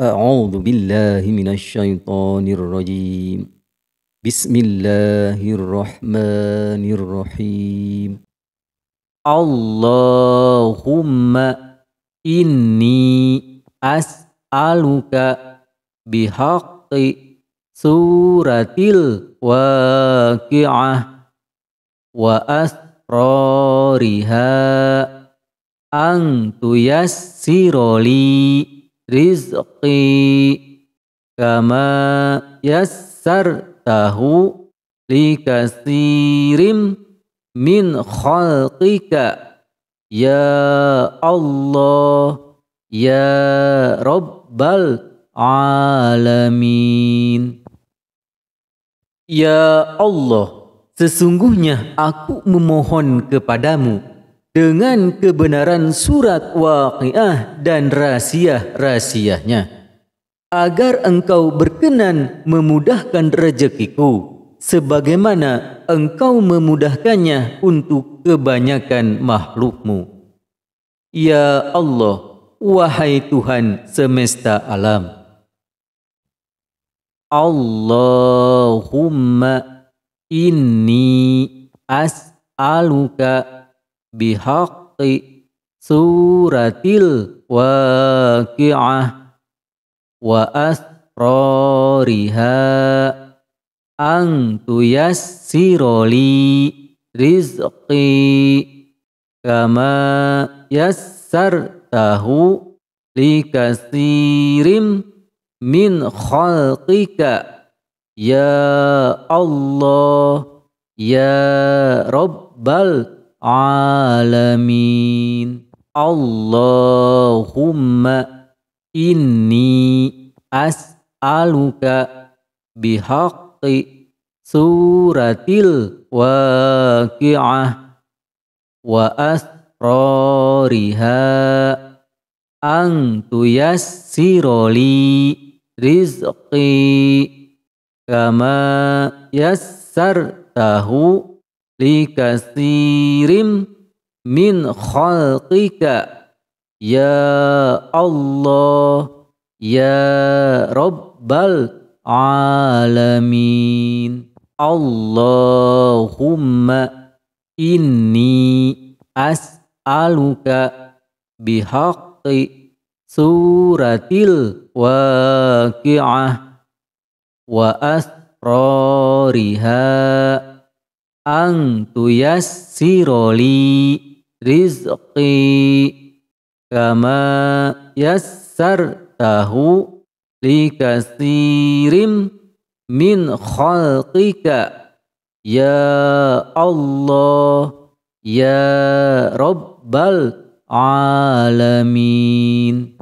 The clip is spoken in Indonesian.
أعوذ بالله من الشيطان الرجيم بسم الله الرحمن الرحيم اللهم إني أسألك بحق سورة الواقعة وأسرارها أن تيسر لي rizqi kama tahu likasirim min khalqika ya Allah ya Rabbal alamin Ya Allah sesungguhnya aku memohon kepadamu dengan kebenaran surat waqiah dan rahsia-rahsia rahasianya agar engkau berkenan memudahkan rezekiku sebagaimana engkau memudahkannya untuk kebanyakan makhlukmu. Ya Allah, wahai Tuhan semesta alam. Allahumma inni as'aluka bihaqi suratil waqi'ah wa asrariha an tuyassiroli rizqi kama yassartahu likasirim min khalqika ya Allah ya Rabbal alamin Allahumma inni as'aluka bihaqi suratil waqi'ah wa asrariha ang tuyassiroli rizqi kama yassartahu likasirim min khalqika ya Allah ya Rabbal alamin Allahumma inni as'aluka bihaqqi suratil waqi'ah wa asrariha ang tuyassiroli rizqi kama yassartahu likasirim min khalqika ya Allah ya Rabbal alamin